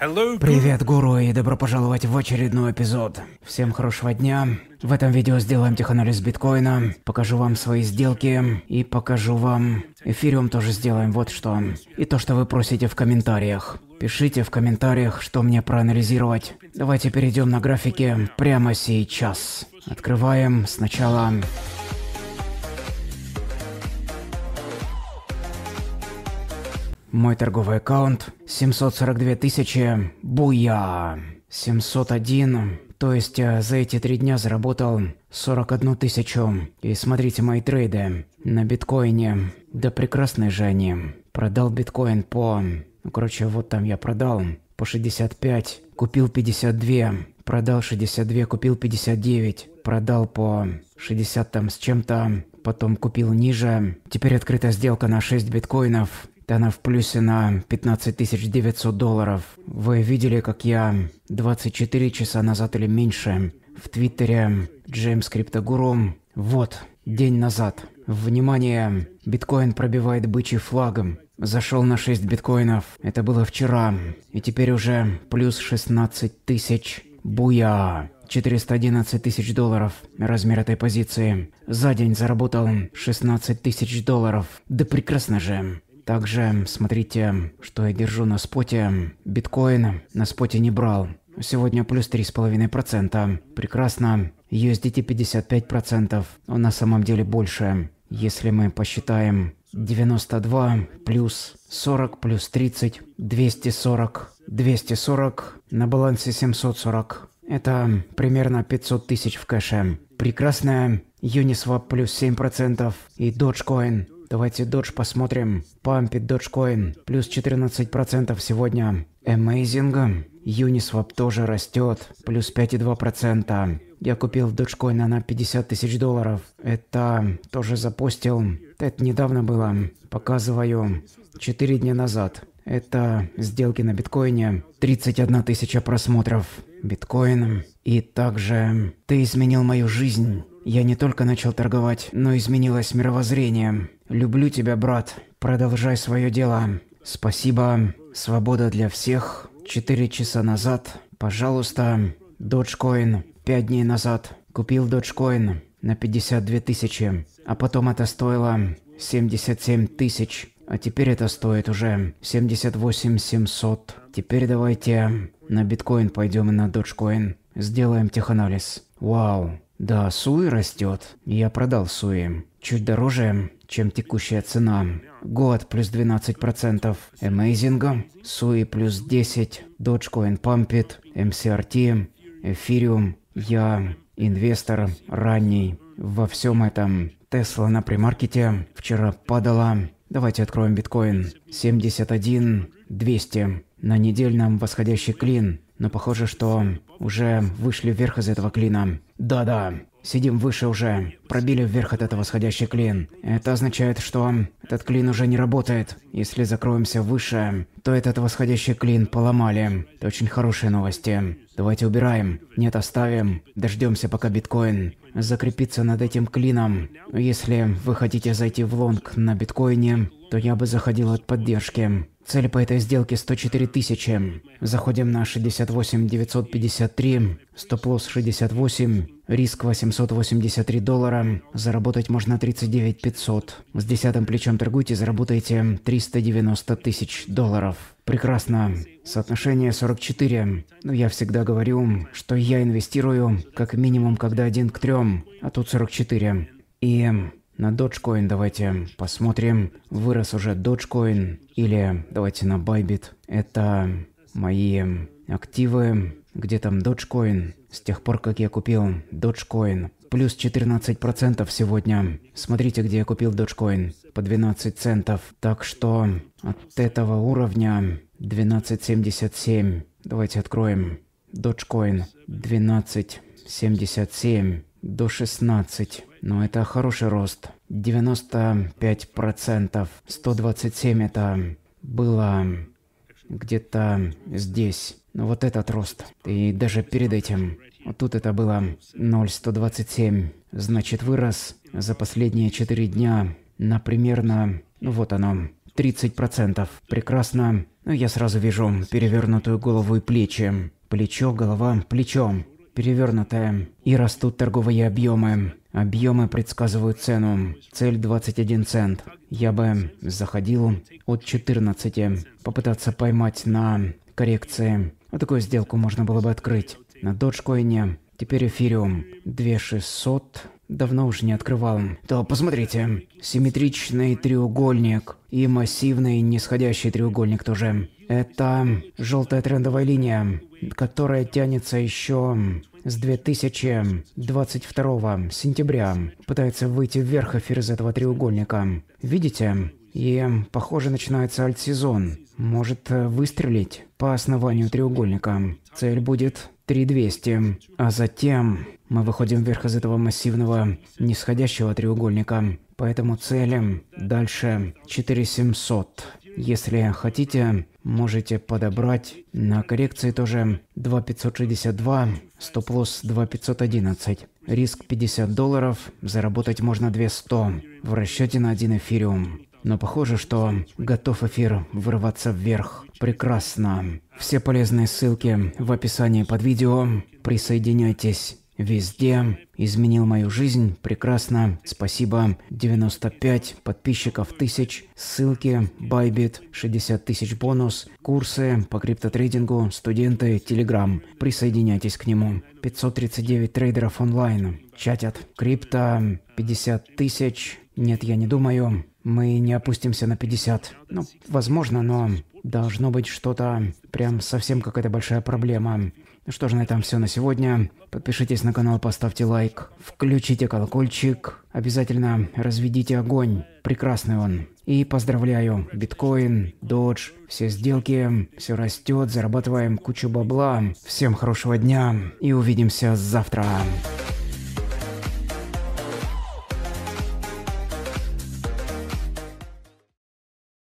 Привет, гуру, и добро пожаловать в очередной эпизод. Всем хорошего дня. В этом видео сделаем теханализ биткоина, покажу вам свои сделки и покажу вам... Эфириум тоже сделаем, вот что. И то, что вы просите в комментариях. Пишите в комментариях, что мне проанализировать. Давайте перейдем на графике прямо сейчас. Открываем сначала Мой торговый аккаунт 742 тысячи. Буя! 701. То есть э, за эти три дня заработал 41 тысячу. И смотрите мои трейды на биткоине. Да прекрасные же они. Продал биткоин по... Ну, короче, вот там я продал по 65, купил 52, продал 62, купил 59, продал по 60 там с чем-то, потом купил ниже. Теперь открыта сделка на 6 биткоинов она в плюсе на 15 900 долларов. Вы видели, как я 24 часа назад или меньше в Твиттере Джеймс Криптогуру. Вот, день назад. Внимание, биткоин пробивает бычий флагом. Зашел на 6 биткоинов. Это было вчера. И теперь уже плюс 16 тысяч. Буя! 411 тысяч долларов. Размер этой позиции. За день заработал 16 тысяч долларов. Да прекрасно же. Также смотрите, что я держу на споте. Биткоин на споте не брал. Сегодня плюс 3,5%. Прекрасно. USDT 55%. Он на самом деле больше. Если мы посчитаем 92 плюс 40 плюс 30, 240, 240, на балансе 740. Это примерно 500 тысяч в кэше. Прекрасная Uniswap плюс 7% и Dogecoin Давайте додж посмотрим. Пампит доджкоин. Плюс 14% сегодня. Amazing. Uniswap тоже растет. Плюс 5,2%. Я купил доджкоина на 50 тысяч долларов. Это тоже запустил. Это недавно было. Показываю. 4 дня назад. Это сделки на биткоине. 31 тысяча просмотров. Биткоин. И также ты изменил мою жизнь. Я не только начал торговать, но изменилось мировоззрение. Люблю тебя, брат. Продолжай свое дело. Спасибо. Свобода для всех. Четыре часа назад. Пожалуйста. Доджкоин. Пять дней назад. Купил доджкоин на 52 тысячи. А потом это стоило 77 тысяч. А теперь это стоит уже 78 700. Теперь давайте на биткоин пойдем и на доджкоин. Сделаем теханализ. Вау. Да, суи растет. Я продал суи чуть дороже, чем текущая цена. Год плюс 12%, Amazing, Sui плюс 10, Dogecoin Pumpit, MCRT, Ethereum. Я инвестор ранний во всем этом. Тесла на премаркете вчера падала. Давайте откроем биткоин. 71 200 на недельном восходящий клин. Но похоже, что уже вышли вверх из этого клина. Да-да, Сидим выше уже. Пробили вверх от этого сходящий клин. Это означает, что этот клин уже не работает. Если закроемся выше, то этот восходящий клин поломали. Это очень хорошие новости. Давайте убираем. Нет, оставим. Дождемся, пока биткоин закрепится над этим клином. Если вы хотите зайти в лонг на биткоине, то я бы заходил от поддержки. Цель по этой сделке 104 тысячи. Заходим на 68 953, стоп-лосс 68, риск 883 доллара, заработать можно 39 500. С десятым плечом торгуйте, заработаете 390 тысяч долларов. Прекрасно. Соотношение 44. Но ну, я всегда говорю, что я инвестирую как минимум когда один к трем, а тут 44. И на Dogecoin давайте посмотрим. Вырос уже Dogecoin. Или давайте на Bybit. Это мои активы. Где там Dogecoin? С тех пор, как я купил Dogecoin. Плюс 14% сегодня. Смотрите, где я купил Dogecoin. По 12 центов. Так что от этого уровня 12.77. Давайте откроем. Dogecoin 12.77 до 16 но это хороший рост. 95%, 127 это было где-то здесь. Но ну, вот этот рост. И даже перед этим. Вот тут это было 0,127. Значит, вырос за последние 4 дня на примерно... Ну вот оно. 30%. Прекрасно. Ну, я сразу вижу перевернутую голову и плечи. Плечо, голова, плечо перевернутая. И растут торговые объемы. Объемы предсказывают цену. Цель 21 цент. Я бы заходил от 14. Попытаться поймать на коррекции. Вот такую сделку можно было бы открыть. На доджкоине. Теперь эфириум. 2600. Давно уже не открывал. То посмотрите. Симметричный треугольник. И массивный нисходящий треугольник тоже. Это желтая трендовая линия которая тянется еще с 2022 сентября, пытается выйти вверх эфир из этого треугольника. Видите? И, похоже, начинается альт-сезон. Может э, выстрелить по основанию треугольника. Цель будет 3200. А затем мы выходим вверх из этого массивного нисходящего треугольника. Поэтому целим дальше 4700. Если хотите, можете подобрать. На коррекции тоже 2,562, стоп-лосс 2,511. Риск 50 долларов, заработать можно 200 в расчете на один эфириум. Но похоже, что готов эфир вырваться вверх. Прекрасно. Все полезные ссылки в описании под видео. Присоединяйтесь везде. Изменил мою жизнь. Прекрасно. Спасибо. 95 подписчиков тысяч. Ссылки. Байбит. 60 тысяч бонус. Курсы по криптотрейдингу. Студенты. Телеграм. Присоединяйтесь к нему. 539 трейдеров онлайн. Чатят. Крипто. 50 тысяч. Нет, я не думаю. Мы не опустимся на 50. Ну, возможно, но должно быть что-то прям совсем какая-то большая проблема. Ну что ж, на этом все на сегодня. Подпишитесь на канал, поставьте лайк, включите колокольчик, обязательно разведите огонь. Прекрасный он. И поздравляю, биткоин, додж, все сделки, все растет, зарабатываем кучу бабла. Всем хорошего дня и увидимся завтра.